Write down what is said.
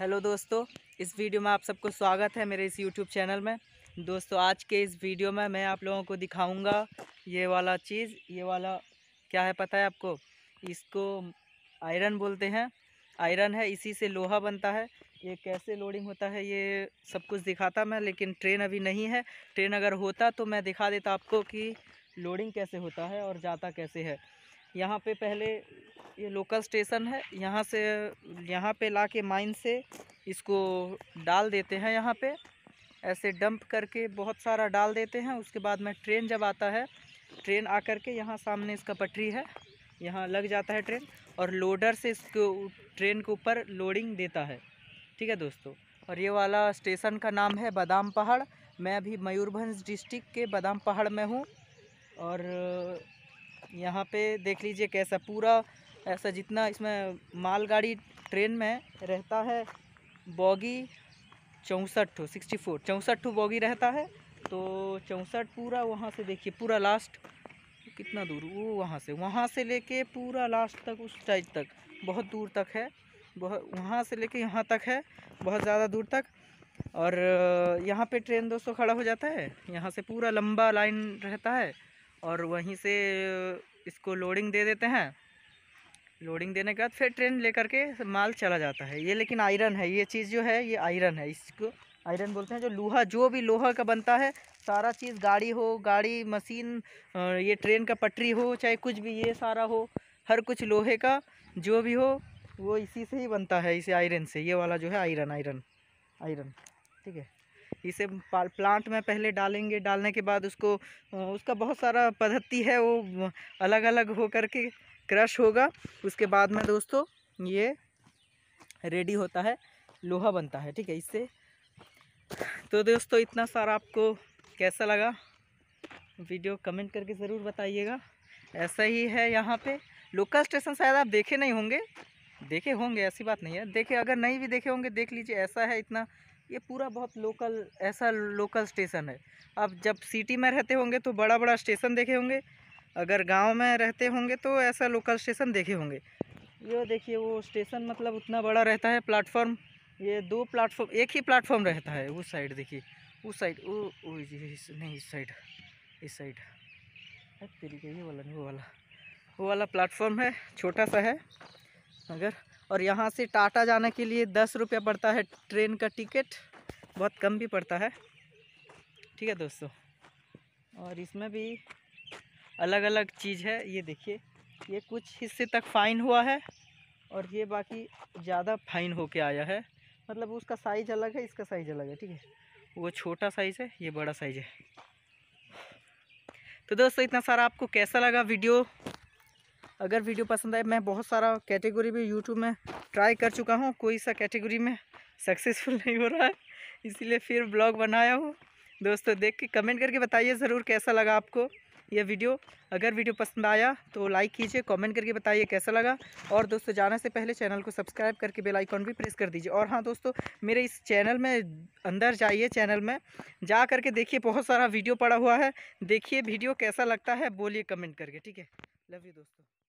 hello दोस्तों इस video में आप सबको स्वागत है मेरे इस यूट्यूब चैनल में दोस्तों आज के इस वीडियो में मैं आप लोगों को दिखाऊंगा ये वाला चीज़ ये वाला क्या है पता है आपको इसको आयरन बोलते हैं आयरन है इसी से लोहा बनता है ये कैसे लोडिंग होता है ये सब कुछ दिखाता मैं लेकिन ट्रेन अभी नहीं है ट्रेन अगर होता तो मैं दिखा देता आपको कि लोडिंग कैसे होता है और जाता कैसे है यहाँ पे पहले ये लोकल स्टेशन है यहाँ से यहाँ पे ला के माइन से इसको डाल देते हैं यहाँ पे ऐसे डंप करके बहुत सारा डाल देते हैं उसके बाद में ट्रेन जब आता है ट्रेन आकर के यहाँ सामने इसका पटरी है यहाँ लग जाता है ट्रेन और लोडर से इसको ट्रेन के ऊपर लोडिंग देता है ठीक है दोस्तों और ये वाला स्टेशन का नाम है बादाम पहाड़ मैं अभी मयूरभंज डिस्ट्रिक्ट के बादाम पहाड़ में हूँ और यहाँ पे देख लीजिए कैसा पूरा ऐसा जितना इसमें मालगाड़ी ट्रेन में रहता है बॉगी चौंसठ ठो सिक्सटी फोर चौंसठ ठो बॉगी रहता है तो चौंसठ पूरा वहाँ से देखिए पूरा लास्ट कितना दूर वो वहाँ से वहाँ से लेके पूरा लास्ट तक उस साइड तक बहुत दूर तक है बहुत वहाँ से लेके यहाँ तक है बहुत ज़्यादा दूर तक और यहाँ पे ट्रेन दोस्तों खड़ा हो जाता है यहाँ से पूरा लंबा लाइन रहता है और वहीं से इसको लोडिंग दे देते हैं लोडिंग देने के बाद फिर ट्रेन लेकर के माल चला जाता है ये लेकिन आयरन है ये चीज़ जो है ये आयरन है इसको आयरन बोलते हैं जो लोहा जो भी लोहा का बनता है सारा चीज़ गाड़ी हो गाड़ी मशीन ये ट्रेन का पटरी हो चाहे कुछ भी ये सारा हो हर कुछ लोहे का जो भी हो वो इसी से ही बनता है इसे आयरन से ये वाला जो है आयरन आयरन आयरन ठीक है इसे प्लांट में पहले डालेंगे डालने के बाद उसको उसका बहुत सारा पद्धति है वो अलग अलग हो कर के क्रश होगा उसके बाद में दोस्तों ये रेडी होता है लोहा बनता है ठीक है इससे तो दोस्तों इतना सारा आपको कैसा लगा वीडियो कमेंट करके ज़रूर बताइएगा ऐसा ही है यहाँ पे लोकल स्टेशन शायद आप देखे नहीं होंगे देखे होंगे ऐसी बात नहीं है देखे अगर नहीं भी देखे होंगे देख लीजिए ऐसा है इतना ये पूरा बहुत लोकल ऐसा लोकल स्टेशन है आप जब सिटी में रहते होंगे तो बड़ा बड़ा स्टेशन देखे होंगे अगर गांव में रहते होंगे तो ऐसा लोकल स्टेशन देखे होंगे ये देखिए वो स्टेशन मतलब उतना बड़ा रहता है प्लेटफॉर्म ये दो प्लेटफॉर्म एक ही प्लेटफॉर्म रहता है उस साइड देखिए उस साइड वो नहीं इस साइड इस साइड ये वाला नहीं वो वाला वो वाला प्लेटफॉर्म है छोटा सा है अगर और यहाँ से टाटा जाने के लिए दस रुपया पड़ता है ट्रेन का टिकट बहुत कम भी पड़ता है ठीक है दोस्तों और इसमें भी अलग अलग चीज़ है ये देखिए ये कुछ हिस्से तक फ़ाइन हुआ है और ये बाकी ज़्यादा फाइन होके आया है मतलब उसका साइज़ अलग है इसका साइज़ अलग है ठीक है वो छोटा साइज़ है ये बड़ा साइज़ है तो दोस्तों इतना सारा आपको कैसा लगा वीडियो अगर वीडियो पसंद आए मैं बहुत सारा कैटेगरी भी यूट्यूब में ट्राई कर चुका हूँ कोई सा कैटेगरी में सक्सेसफुल नहीं हो रहा है इसीलिए फिर ब्लॉग बनाया हूँ दोस्तों देख के कमेंट करके बताइए ज़रूर कैसा लगा आपको यह वीडियो अगर वीडियो पसंद आया तो लाइक कीजिए कमेंट करके बताइए कैसा लगा और दोस्तों जाने से पहले चैनल को सब्सक्राइब करके बेल आइकॉन भी प्रेस कर दीजिए और हाँ दोस्तों मेरे इस चैनल में अंदर जाइए चैनल में जा करके देखिए बहुत सारा वीडियो पड़ा हुआ है देखिए वीडियो कैसा लगता है बोलिए कमेंट करके ठीक है लव यू दोस्तों